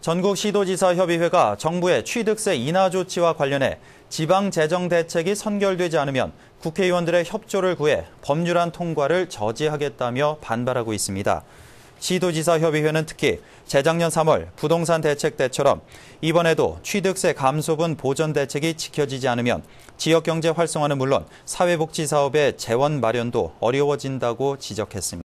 전국시도지사협의회가 정부의 취득세 인하 조치와 관련해 지방 재정 대책이 선결되지 않으면 국회의원들의 협조를 구해 법률안 통과를 저지하겠다며 반발하고 있습니다. 시도지사협의회는 특히 재작년 3월 부동산 대책 때처럼 이번에도 취득세 감소분 보전 대책이 지켜지지 않으면 지역경제 활성화는 물론 사회복지 사업의 재원 마련도 어려워진다고 지적했습니다.